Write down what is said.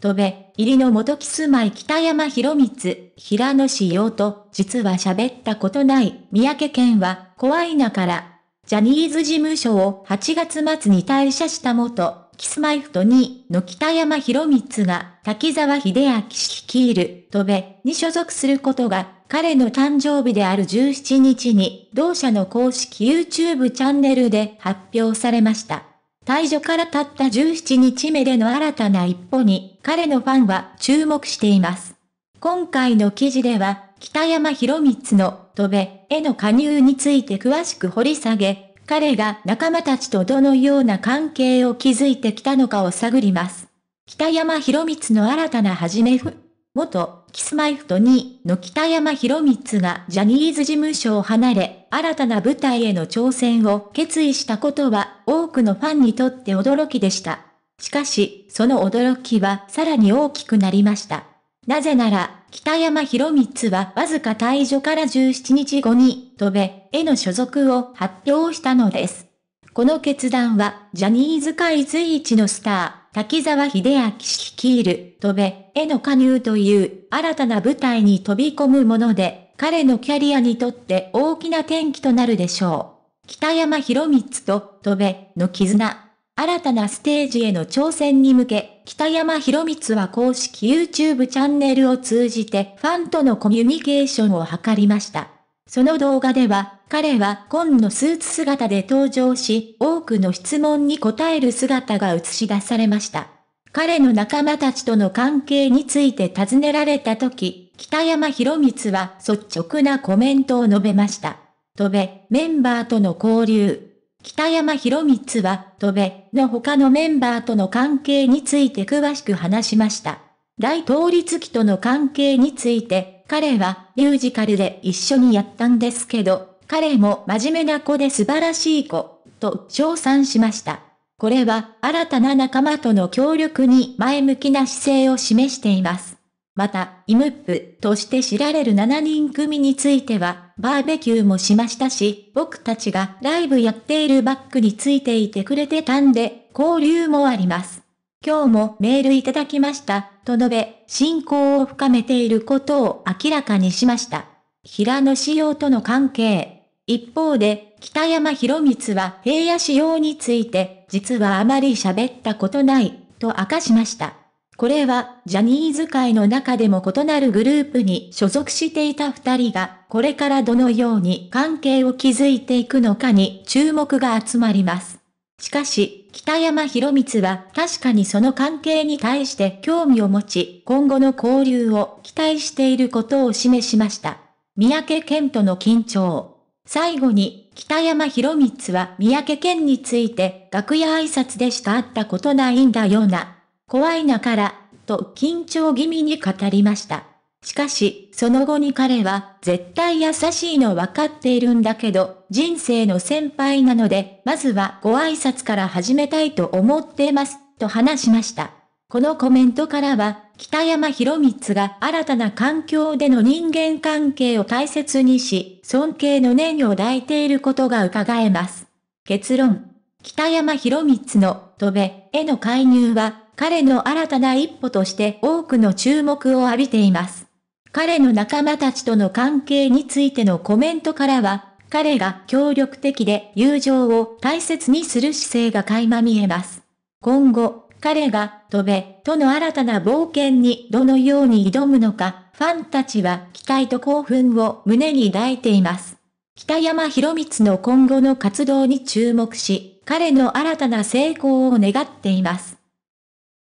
戸べ、入りの元木住まい北山博光、平野志陽と、実は喋ったことない、三宅健は、怖いなから。ジャニーズ事務所を8月末に退社した元、キスマイフト2の北山博光が、滝沢秀明率いる、戸べ、に所属することが、彼の誕生日である17日に、同社の公式 YouTube チャンネルで発表されました。退場からたった17日目での新たな一歩に、彼のファンは注目しています。今回の記事では、北山博光の戸部への加入について詳しく掘り下げ、彼が仲間たちとどのような関係を築いてきたのかを探ります。北山博光の新たな始めふ、元キスマイフト2の北山博光がジャニーズ事務所を離れ、新たな舞台への挑戦を決意したことは、多くのファンにとって驚きでした。しかし、その驚きはさらに大きくなりました。なぜなら、北山博光はわずか退場から17日後に、飛べ、への所属を発表したのです。この決断は、ジャニーズ界随一のスター、滝沢秀明氏率いる、とべ、への加入という、新たな舞台に飛び込むもので、彼のキャリアにとって大きな転機となるでしょう。北山博光と、とべ、の絆。新たなステージへの挑戦に向け、北山博光は公式 YouTube チャンネルを通じてファンとのコミュニケーションを図りました。その動画では、彼は紺のスーツ姿で登場し、多くの質問に答える姿が映し出されました。彼の仲間たちとの関係について尋ねられた時、北山博光は率直なコメントを述べました。戸部、メンバーとの交流。北山博光は、戸部の他のメンバーとの関係について詳しく話しました。大統立期との関係について、彼はミュージカルで一緒にやったんですけど、彼も真面目な子で素晴らしい子、と称賛しました。これは新たな仲間との協力に前向きな姿勢を示しています。また、イムップとして知られる7人組については、バーベキューもしましたし、僕たちがライブやっているバックについていてくれてたんで、交流もあります。今日もメールいただきました、と述べ、信仰を深めていることを明らかにしました。平野仕様との関係、一方で、北山博光は平野仕様について、実はあまり喋ったことない、と明かしました。これは、ジャニーズ界の中でも異なるグループに所属していた二人が、これからどのように関係を築いていくのかに注目が集まります。しかし、北山博光は確かにその関係に対して興味を持ち、今後の交流を期待していることを示しました。三宅健との緊張。最後に、北山博光は三宅健について、楽屋挨拶でしか会ったことないんだよな。怖いなから、と緊張気味に語りました。しかし、その後に彼は、絶対優しいの分かっているんだけど、人生の先輩なので、まずはご挨拶から始めたいと思ってます、と話しました。このコメントからは、北山博光が新たな環境での人間関係を大切にし、尊敬の念を抱いていることが伺えます。結論。北山博光の、戸部への介入は、彼の新たな一歩として多くの注目を浴びています。彼の仲間たちとの関係についてのコメントからは、彼が協力的で友情を大切にする姿勢が垣間見えます。今後、彼が、飛べ、との新たな冒険にどのように挑むのか、ファンたちは期待と興奮を胸に抱いています。北山博光の今後の活動に注目し、彼の新たな成功を願っています。